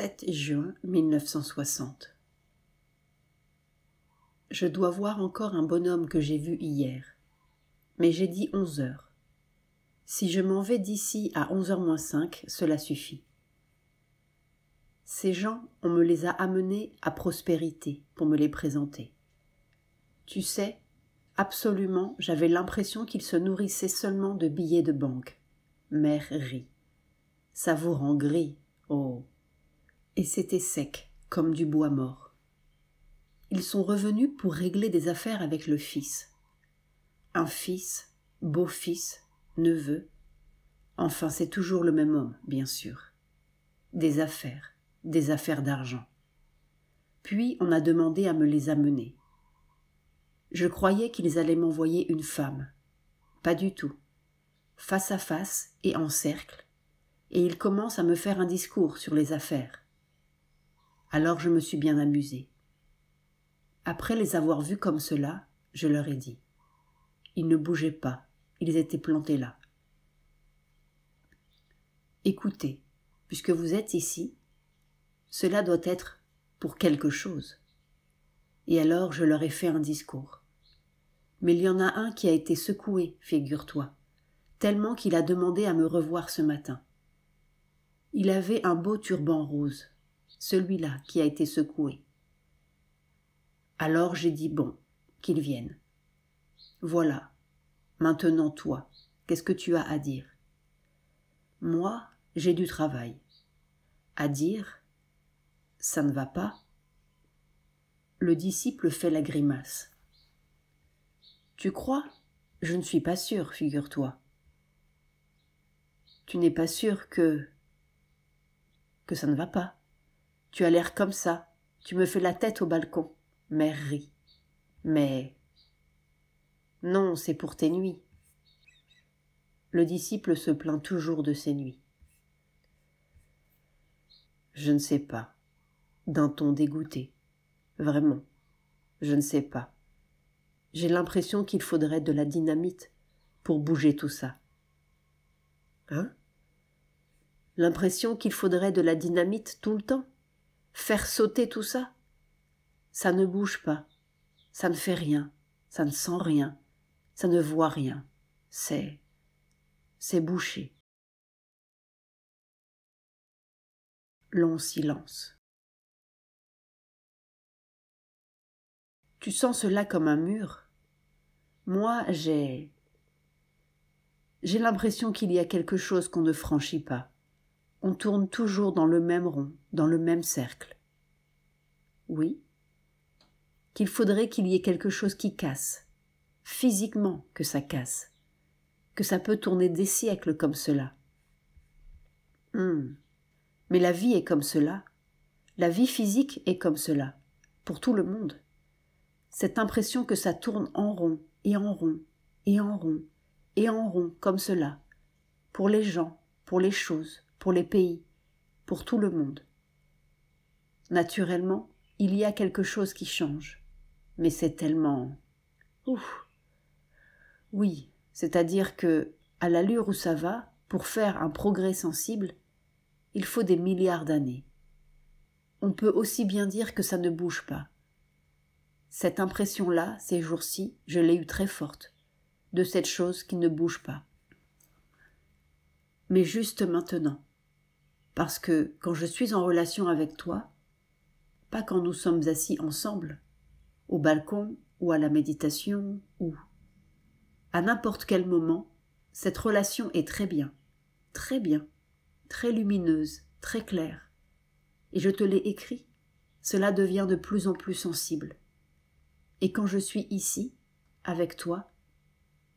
7 juin 1960. Je dois voir encore un bonhomme que j'ai vu hier. Mais j'ai dit onze heures. Si je m'en vais d'ici à 11 heures moins 5, cela suffit. Ces gens, on me les a amenés à prospérité pour me les présenter. Tu sais, absolument, j'avais l'impression qu'ils se nourrissaient seulement de billets de banque. Mère rit. Ça vous rend gris, oh et c'était sec, comme du bois mort. Ils sont revenus pour régler des affaires avec le fils. Un fils, beau-fils, neveu. Enfin, c'est toujours le même homme, bien sûr. Des affaires, des affaires d'argent. Puis on a demandé à me les amener. Je croyais qu'ils allaient m'envoyer une femme. Pas du tout. Face à face et en cercle. Et ils commencent à me faire un discours sur les affaires. Alors je me suis bien amusé. Après les avoir vus comme cela, je leur ai dit. Ils ne bougeaient pas, ils étaient plantés là. Écoutez, puisque vous êtes ici, cela doit être pour quelque chose. Et alors je leur ai fait un discours. Mais il y en a un qui a été secoué, figure-toi, tellement qu'il a demandé à me revoir ce matin. Il avait un beau turban rose celui-là qui a été secoué. Alors j'ai dit bon, qu'il vienne. Voilà. Maintenant toi, qu'est-ce que tu as à dire Moi, j'ai du travail. À dire Ça ne va pas Le disciple fait la grimace. Tu crois Je ne suis pas sûr, figure-toi. Tu n'es pas sûr que. que ça ne va pas. Tu as l'air comme ça. Tu me fais la tête au balcon. Mère rit. Mais. Non, c'est pour tes nuits. Le disciple se plaint toujours de ses nuits. Je ne sais pas. D'un ton dégoûté. Vraiment. Je ne sais pas. J'ai l'impression qu'il faudrait de la dynamite pour bouger tout ça. Hein? L'impression qu'il faudrait de la dynamite tout le temps faire sauter tout ça. Ça ne bouge pas, ça ne fait rien, ça ne sent rien, ça ne voit rien. C'est. c'est bouché. Long silence. Tu sens cela comme un mur Moi, j'ai. J'ai l'impression qu'il y a quelque chose qu'on ne franchit pas on tourne toujours dans le même rond, dans le même cercle. Oui, qu'il faudrait qu'il y ait quelque chose qui casse, physiquement que ça casse, que ça peut tourner des siècles comme cela. Hum. Mais la vie est comme cela, la vie physique est comme cela, pour tout le monde. Cette impression que ça tourne en rond, et en rond, et en rond, et en rond, comme cela, pour les gens, pour les choses, pour les pays, pour tout le monde. Naturellement, il y a quelque chose qui change, mais c'est tellement. Ouf Oui, c'est-à-dire que, à l'allure où ça va, pour faire un progrès sensible, il faut des milliards d'années. On peut aussi bien dire que ça ne bouge pas. Cette impression-là, ces jours-ci, je l'ai eue très forte, de cette chose qui ne bouge pas. Mais juste maintenant, parce que quand je suis en relation avec toi, pas quand nous sommes assis ensemble, au balcon ou à la méditation ou à n'importe quel moment, cette relation est très bien, très bien, très lumineuse, très claire. Et je te l'ai écrit, cela devient de plus en plus sensible. Et quand je suis ici, avec toi,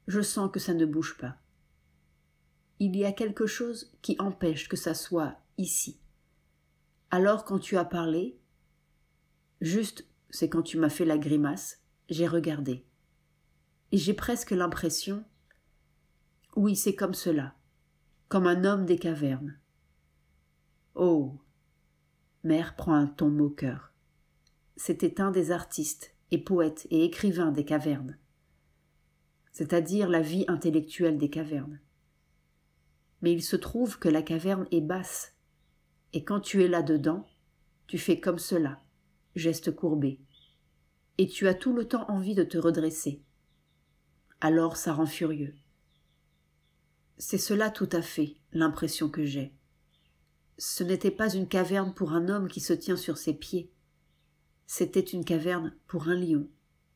je sens que ça ne bouge pas. Il y a quelque chose qui empêche que ça soit ici. Alors quand tu as parlé, juste c'est quand tu m'as fait la grimace, j'ai regardé. Et j'ai presque l'impression, oui c'est comme cela, comme un homme des cavernes. Oh. Mère prend un ton moqueur. C'était un des artistes, et poètes et écrivains des cavernes, c'est-à-dire la vie intellectuelle des cavernes. Mais il se trouve que la caverne est basse, et quand tu es là-dedans, tu fais comme cela, geste courbé. Et tu as tout le temps envie de te redresser. Alors ça rend furieux. C'est cela tout à fait l'impression que j'ai. Ce n'était pas une caverne pour un homme qui se tient sur ses pieds. C'était une caverne pour un lion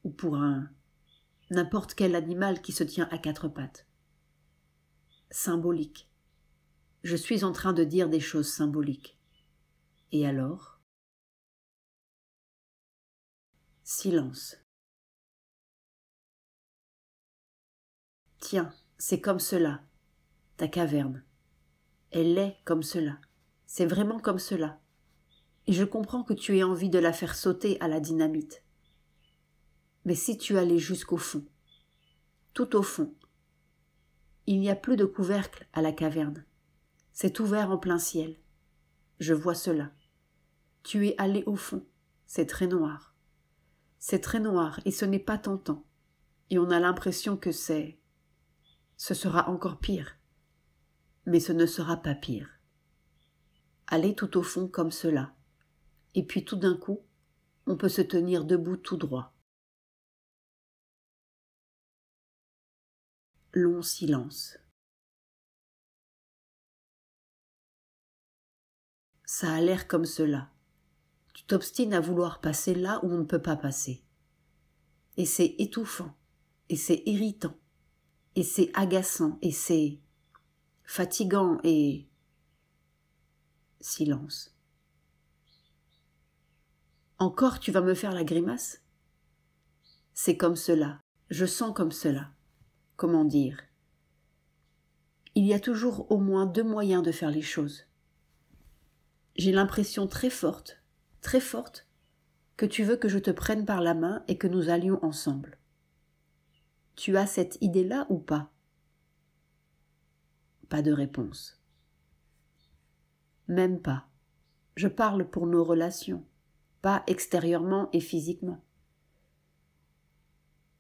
ou pour un n'importe quel animal qui se tient à quatre pattes. Symbolique je suis en train de dire des choses symboliques. Et alors Silence. Tiens, c'est comme cela, ta caverne. Elle est comme cela. C'est vraiment comme cela. Et je comprends que tu aies envie de la faire sauter à la dynamite. Mais si tu allais jusqu'au fond, tout au fond, il n'y a plus de couvercle à la caverne. C'est ouvert en plein ciel. Je vois cela. Tu es allé au fond. C'est très noir. C'est très noir et ce n'est pas tentant. Et on a l'impression que c'est. Ce sera encore pire. Mais ce ne sera pas pire. Aller tout au fond comme cela. Et puis tout d'un coup, on peut se tenir debout tout droit. Long silence. ça a l'air comme cela. Tu t'obstines à vouloir passer là où on ne peut pas passer. Et c'est étouffant, et c'est irritant, et c'est agaçant, et c'est fatigant, et silence. Encore tu vas me faire la grimace C'est comme cela, je sens comme cela. Comment dire Il y a toujours au moins deux moyens de faire les choses j'ai l'impression très forte, très forte, que tu veux que je te prenne par la main et que nous allions ensemble. Tu as cette idée-là ou pas Pas de réponse. Même pas. Je parle pour nos relations, pas extérieurement et physiquement.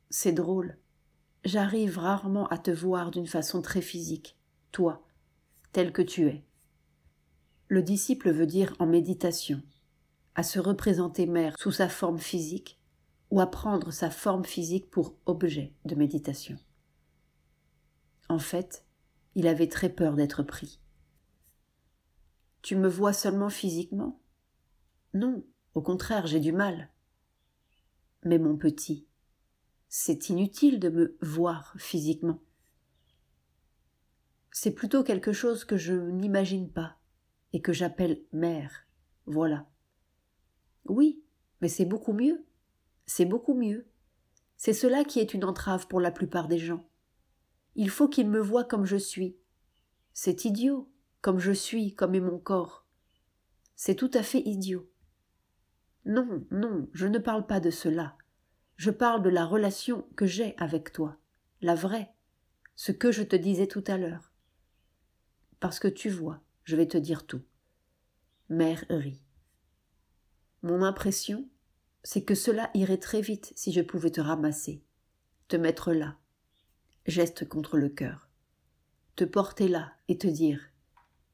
C'est drôle. J'arrive rarement à te voir d'une façon très physique, toi, tel que tu es. Le disciple veut dire en méditation, à se représenter mère sous sa forme physique ou à prendre sa forme physique pour objet de méditation. En fait, il avait très peur d'être pris. Tu me vois seulement physiquement Non, au contraire, j'ai du mal. Mais mon petit, c'est inutile de me voir physiquement. C'est plutôt quelque chose que je n'imagine pas, et que j'appelle mère. Voilà. Oui, mais c'est beaucoup mieux. C'est beaucoup mieux. C'est cela qui est une entrave pour la plupart des gens. Il faut qu'ils me voient comme je suis. C'est idiot, comme je suis, comme est mon corps. C'est tout à fait idiot. Non, non, je ne parle pas de cela. Je parle de la relation que j'ai avec toi, la vraie, ce que je te disais tout à l'heure. Parce que tu vois, je vais te dire tout. Mère rit. Mon impression, c'est que cela irait très vite si je pouvais te ramasser, te mettre là, geste contre le cœur, te porter là et te dire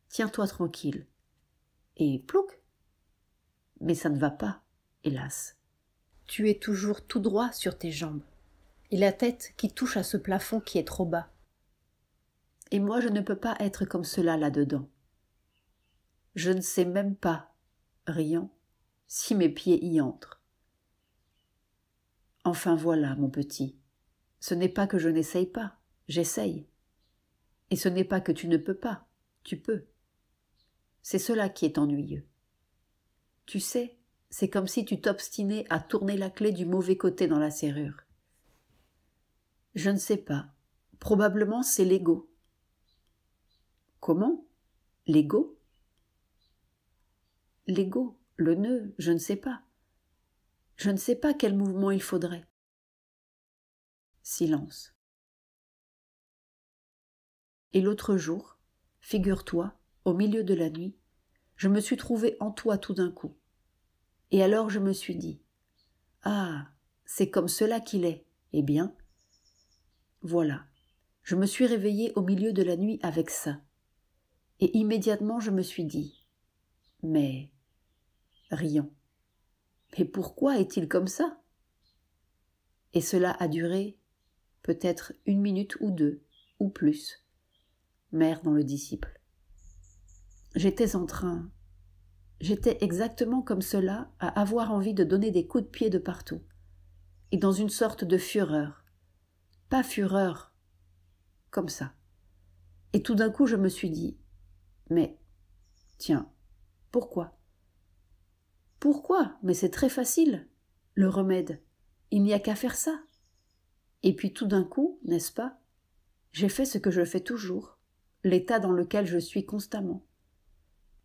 Tiens-toi tranquille. Et plouc Mais ça ne va pas, hélas. Tu es toujours tout droit sur tes jambes, et la tête qui touche à ce plafond qui est trop bas. Et moi, je ne peux pas être comme cela là-dedans. Je ne sais même pas, riant, si mes pieds y entrent. Enfin voilà, mon petit. Ce n'est pas que je n'essaye pas, j'essaye. Et ce n'est pas que tu ne peux pas, tu peux. C'est cela qui est ennuyeux. Tu sais, c'est comme si tu t'obstinais à tourner la clé du mauvais côté dans la serrure. Je ne sais pas. Probablement c'est l'ego. Comment L'ego l'ego, le nœud, je ne sais pas. Je ne sais pas quel mouvement il faudrait. Silence. Et l'autre jour, figure-toi, au milieu de la nuit, je me suis trouvé en toi tout d'un coup. Et alors je me suis dit Ah, c'est comme cela qu'il est, eh bien. Voilà, je me suis réveillé au milieu de la nuit avec ça. Et immédiatement je me suis dit Mais riant. Mais pourquoi est-il comme ça Et cela a duré peut-être une minute ou deux, ou plus. Mère dans le disciple. J'étais en train. J'étais exactement comme cela à avoir envie de donner des coups de pied de partout, et dans une sorte de fureur. Pas fureur, comme ça. Et tout d'un coup, je me suis dit Mais, tiens, pourquoi pourquoi Mais c'est très facile. Le remède. Il n'y a qu'à faire ça. Et puis tout d'un coup, n'est-ce pas J'ai fait ce que je fais toujours, l'état dans lequel je suis constamment.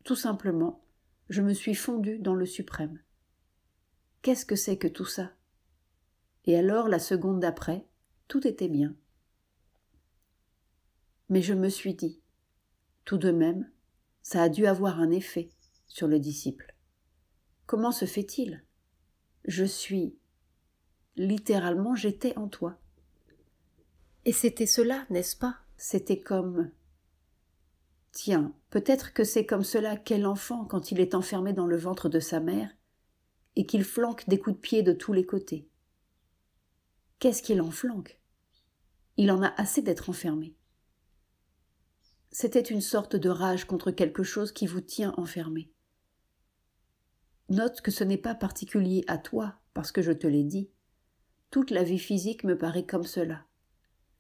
Tout simplement, je me suis fondu dans le suprême. Qu'est-ce que c'est que tout ça Et alors, la seconde d'après, tout était bien. Mais je me suis dit, tout de même, ça a dû avoir un effet sur le disciple. Comment se fait-il Je suis. Littéralement, j'étais en toi. Et c'était cela, n'est-ce pas C'était comme. Tiens, peut-être que c'est comme cela qu'est l'enfant quand il est enfermé dans le ventre de sa mère et qu'il flanque des coups de pied de tous les côtés. Qu'est-ce qu'il en flanque Il en a assez d'être enfermé. C'était une sorte de rage contre quelque chose qui vous tient enfermé. Note que ce n'est pas particulier à toi, parce que je te l'ai dit. Toute la vie physique me paraît comme cela,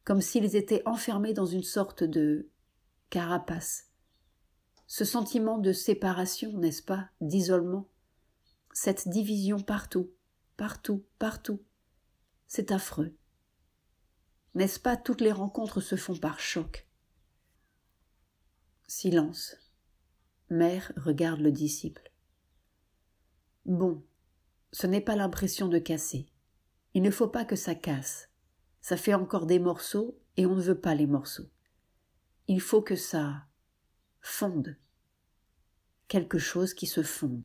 comme s'ils étaient enfermés dans une sorte de carapace. Ce sentiment de séparation, n'est-ce pas, d'isolement, cette division partout, partout, partout, c'est affreux. N'est-ce pas, toutes les rencontres se font par choc. Silence. Mère regarde le disciple. Bon, ce n'est pas l'impression de casser. Il ne faut pas que ça casse. Ça fait encore des morceaux et on ne veut pas les morceaux. Il faut que ça fonde. Quelque chose qui se fonde.